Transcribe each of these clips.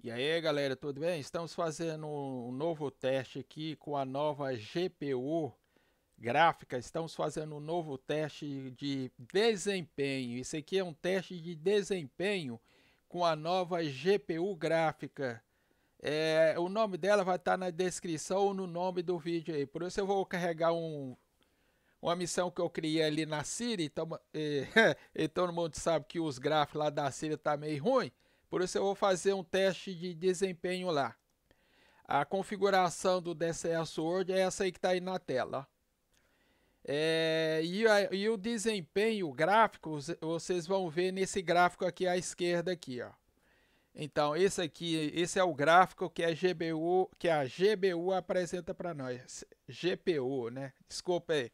E aí galera, tudo bem? Estamos fazendo um novo teste aqui com a nova GPU gráfica. Estamos fazendo um novo teste de desempenho. Isso aqui é um teste de desempenho com a nova GPU gráfica. É, o nome dela vai estar na descrição ou no nome do vídeo aí. Por isso eu vou carregar um, uma missão que eu criei ali na Siri. Então, é, e todo mundo sabe que os gráficos lá da Siri tá meio ruim. Por isso eu vou fazer um teste de desempenho lá. A configuração do DCS Word é essa aí que está aí na tela. É, e, a, e, o desempenho gráfico, vocês vão ver nesse gráfico aqui à esquerda aqui, ó. Então, esse aqui, esse é o gráfico que a GBU, que a GBU apresenta para nós. GPU, né? Desculpa aí.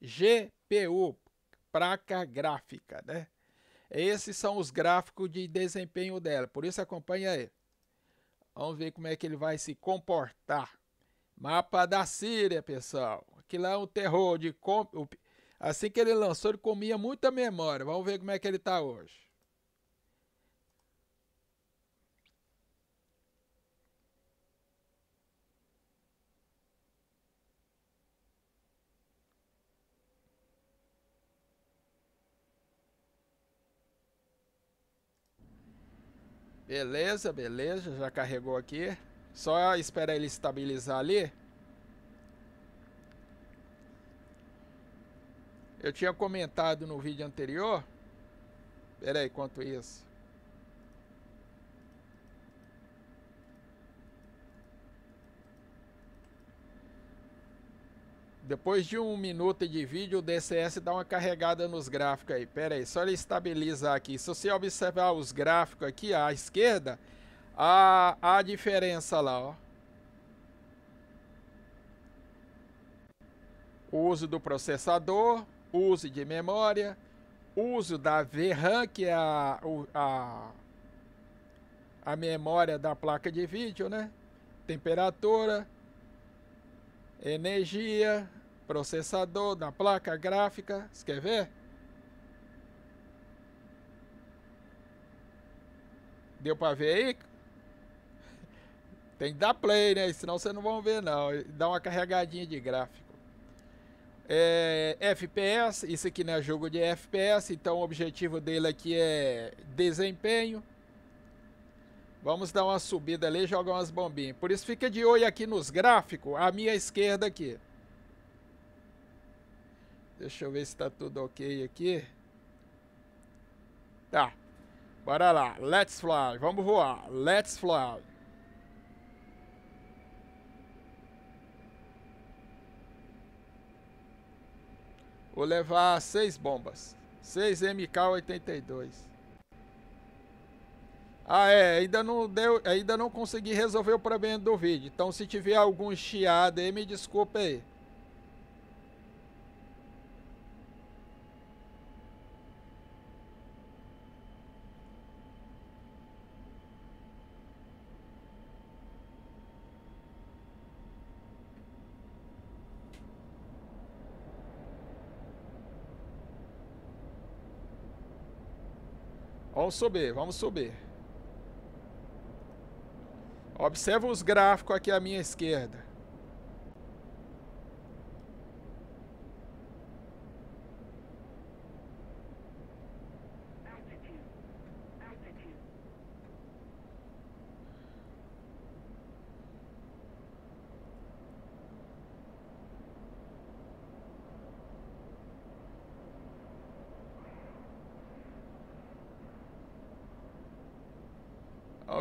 GPU, placa gráfica, né? Esses são os gráficos de desempenho dela, por isso acompanha aí. Vamos ver como é que ele vai se comportar. Mapa da Síria, pessoal. Aqui lá é um terror de... Assim que ele lançou, ele comia muita memória. Vamos ver como é que ele está hoje. Beleza, beleza, já carregou aqui. Só espera ele estabilizar ali. Eu tinha comentado no vídeo anterior. Pera aí, quanto isso. Depois de um minuto de vídeo, o DCS dá uma carregada nos gráficos aí. Pera aí, só ele estabilizar aqui. Se você observar os gráficos aqui à esquerda, há a diferença lá, ó. O uso do processador, uso de memória, uso da VRAM, que é a, a, a memória da placa de vídeo, né? Temperatura, energia, processador, da placa gráfica. Você quer ver? Deu para ver aí? Tem que dar play, né? Senão vocês não vão ver, não. Dá uma carregadinha de gráfico. É, FPS, isso aqui não é jogo de FPS, então o objetivo dele aqui é desempenho. Vamos dar uma subida ali e jogar umas bombinhas. Por isso fica de olho aqui nos gráficos, à minha esquerda aqui. Deixa eu ver se tá tudo ok aqui. Tá. Bora lá. Let's fly. Vamos voar. Let's fly. Vou levar seis bombas. Seis MK-82. Ah, é, ainda não deu, ainda não consegui resolver o problema do vídeo. Então, se tiver algum chiado aí, me desculpe aí. Vamos subir, vamos subir. Observa os gráficos aqui à minha esquerda.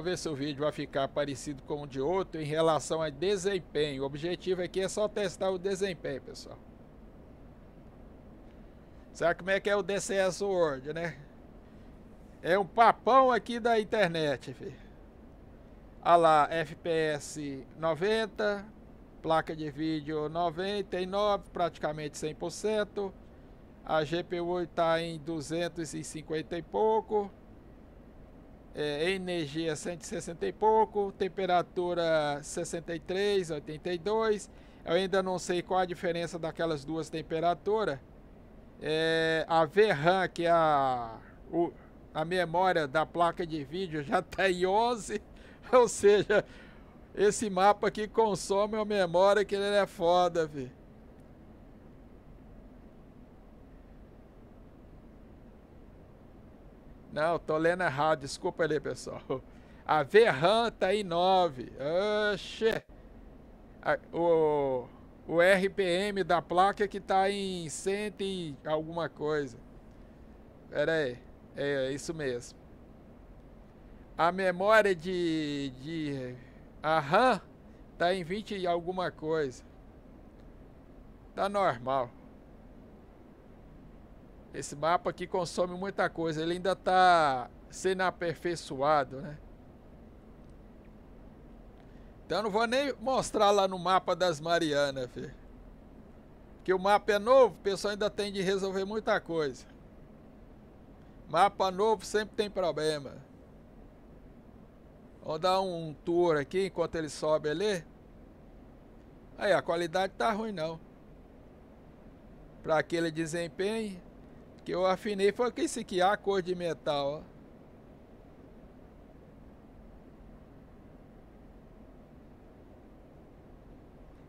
ver se o vídeo vai ficar parecido com o de outro em relação a desempenho. O objetivo aqui é só testar o desempenho, pessoal. Sabe como é que é o DCS Word, né? É um papão aqui da internet, filho. Olha lá, FPS 90, placa de vídeo 99, praticamente 100%. A GPU está em 250 e pouco é, energia 160 e pouco, temperatura 63, 82. Eu ainda não sei qual a diferença daquelas duas temperaturas. É, a VRAM, que é a, o, a memória da placa de vídeo, já está em 11. Ou seja, esse mapa aqui consome a memória que ele é foda, filho. Não, tô lendo errado, desculpa ali, pessoal. A Verran tá em 9. Oxê. o, o RPM da placa é que tá em 100 e alguma coisa. Pera aí. É, é isso mesmo. A memória de, de a RAM tá em 20 e alguma coisa. Tá normal. Esse mapa aqui consome muita coisa. Ele ainda está sendo aperfeiçoado, né? Então eu não vou nem mostrar lá no mapa das Marianas, filho. Porque o mapa é novo, o pessoal ainda tem de resolver muita coisa. Mapa novo sempre tem problema. Vou dar um tour aqui enquanto ele sobe ali. Aí, a qualidade tá ruim não. Para aquele desempenho, que eu afinei foi com esse aqui, a cor de metal, ó.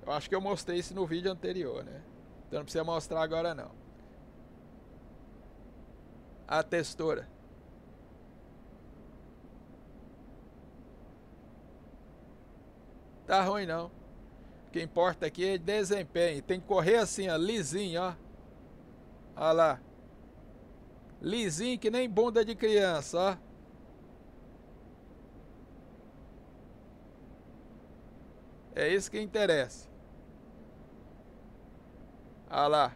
Eu acho que eu mostrei isso no vídeo anterior, né? Então não precisa mostrar agora não. A textura. Tá ruim não. O que importa aqui é desempenho. Tem que correr assim, ó, lisinho, ó. Olha lá. Lisinho que nem bunda de criança, ó. É isso que interessa. Olha lá.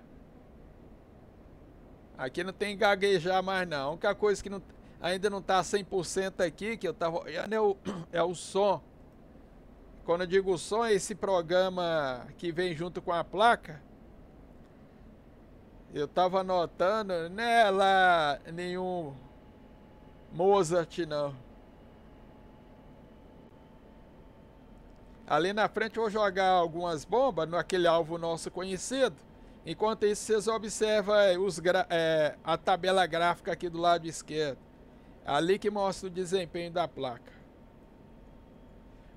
Aqui não tem gaguejar mais não. A única coisa que não, ainda não tá 100% aqui, que eu tava olhando, é né, o, é o som. Quando eu digo som, é esse programa que vem junto com a placa. Eu tava notando, nela é nenhum Mozart não. Ali na frente eu vou jogar algumas bombas naquele alvo nosso conhecido. Enquanto isso, vocês observam é, a tabela gráfica aqui do lado esquerdo. Ali que mostra o desempenho da placa.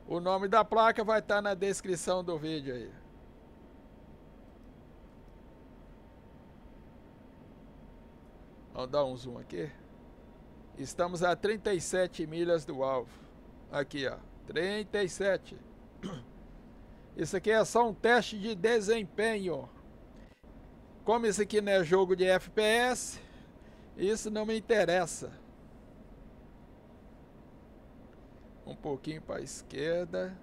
O nome da placa vai estar tá na descrição do vídeo aí. Vamos dar um zoom aqui. Estamos a 37 milhas do alvo. Aqui, ó. 37. Isso aqui é só um teste de desempenho. Como isso aqui não é jogo de FPS, isso não me interessa. Um pouquinho para a esquerda.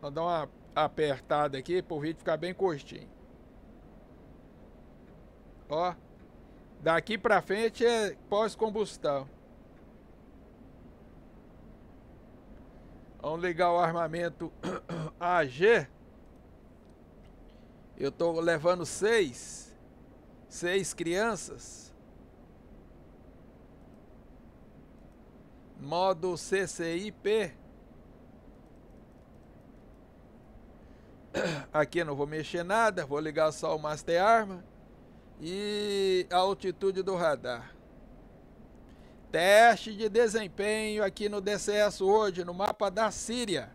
Vou dar uma apertada aqui para o vídeo ficar bem curtinho. Ó, daqui pra frente é pós-combustão. Vamos ligar o armamento AG. Eu tô levando seis. Seis crianças. Modo CCIP. Aqui eu não vou mexer nada. Vou ligar só o Master Arma e a altitude do radar. Teste de desempenho aqui no DCS hoje, no mapa da Síria.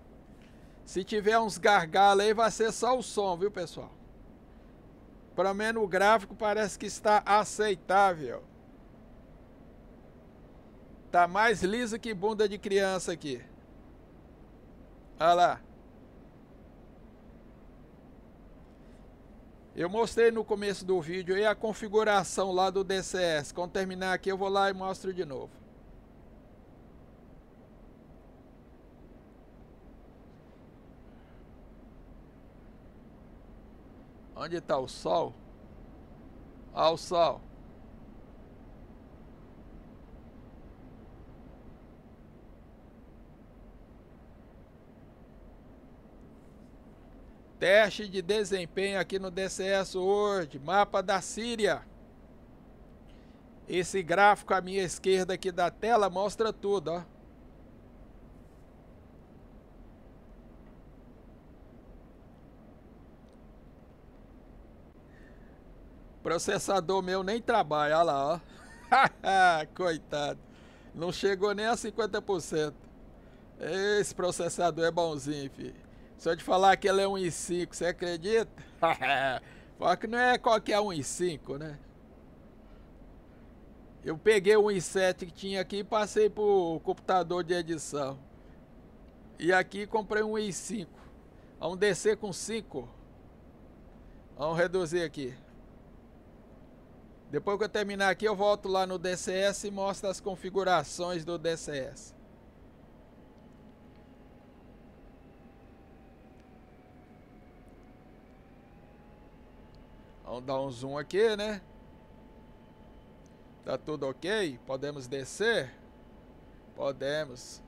Se tiver uns gargalos aí, vai ser só o som, viu, pessoal? Pelo menos o gráfico parece que está aceitável. Tá mais liso que bunda de criança aqui. Olha lá. Eu mostrei no começo do vídeo e a configuração lá do DCS. Quando terminar aqui eu vou lá e mostro de novo. Onde está o sol? Olha o sol. Teste de desempenho aqui no DCS World, mapa da Síria. Esse gráfico à minha esquerda aqui da tela mostra tudo, ó. Processador meu nem trabalha, olha lá, ó. Coitado. Não chegou nem a 50%. Esse processador é bonzinho, filho. Só de te falar que ele é 1,5, você acredita? Fala que não é qualquer 1,5, né? Eu peguei o 1,7 que tinha aqui e passei pro computador de edição. E aqui comprei um 1,5. Vamos descer com 5. Vamos reduzir aqui. Depois que eu terminar aqui, eu volto lá no DCS e mostro as configurações do DCS. Vamos dar um zoom aqui, né? Tá tudo ok? Podemos descer? Podemos.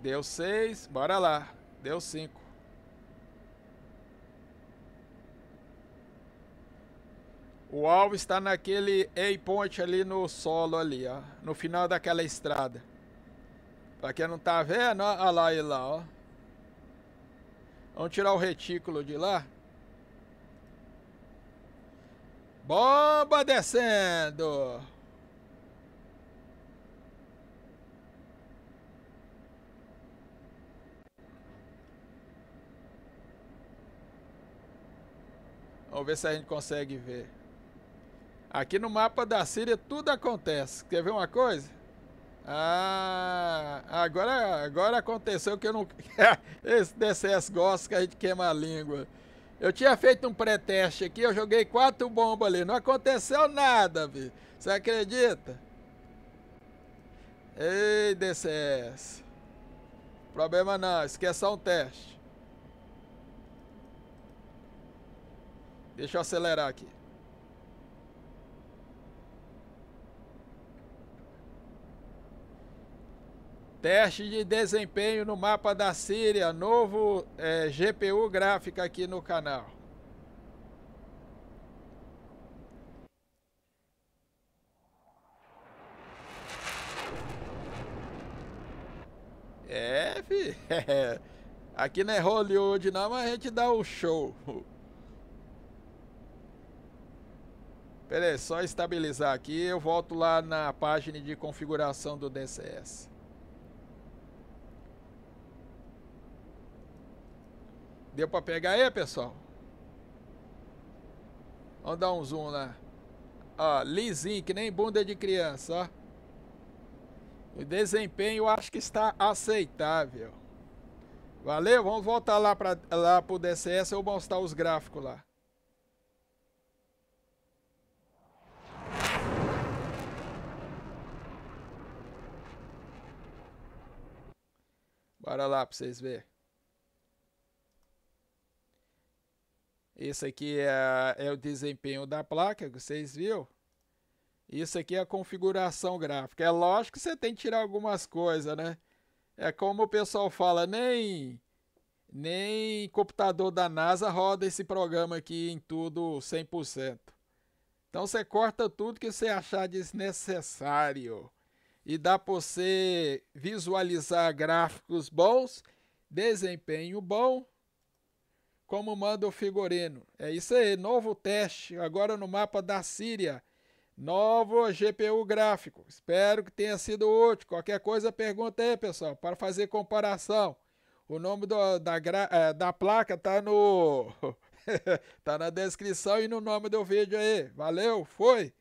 Deu seis? bora lá. Deu cinco. O alvo está naquele waypoint ali no solo ali, ó, no final daquela estrada. Pra quem não tá vendo, olha lá ele lá, ó. Vamos tirar o retículo de lá. Bomba descendo! Vamos ver se a gente consegue ver. Aqui no mapa da Síria tudo acontece. Quer ver uma coisa? Ah, agora, agora aconteceu que eu não. Esse DCS gosta que a gente queima a língua. Eu tinha feito um pré-teste aqui, eu joguei quatro bombas ali. Não aconteceu nada, vi. Você acredita? Ei, DCS. Problema não, esqueça um teste. Deixa eu acelerar aqui. Teste de desempenho no mapa da Síria, novo é, GPU gráfica aqui no canal. É, fi. Aqui não é Hollywood não, mas a gente dá o um show. Pera aí, só estabilizar aqui, eu volto lá na página de configuração do DCS. Deu para pegar aí, pessoal? Vamos dar um zoom lá. Ó, lisinho, que nem bunda de criança, ó. O desempenho eu acho que está aceitável. Valeu? Vamos voltar lá para lá pro DCS eu mostrar os gráficos lá. Bora lá para vocês verem. Esse aqui é, é o desempenho da placa, que vocês viram. Isso aqui é a configuração gráfica. É lógico que você tem que tirar algumas coisas, né? É como o pessoal fala, nem nem computador da NASA roda esse programa aqui em tudo 100%. Então você corta tudo que você achar desnecessário. E dá para você visualizar gráficos bons, desempenho bom como manda o Figurino. É isso aí, novo teste, agora no mapa da Síria. Novo GPU gráfico. Espero que tenha sido útil. Qualquer coisa, pergunta aí, pessoal, para fazer comparação. O nome do, da, gra, é, da placa tá no tá na descrição e no nome do vídeo aí. Valeu, foi!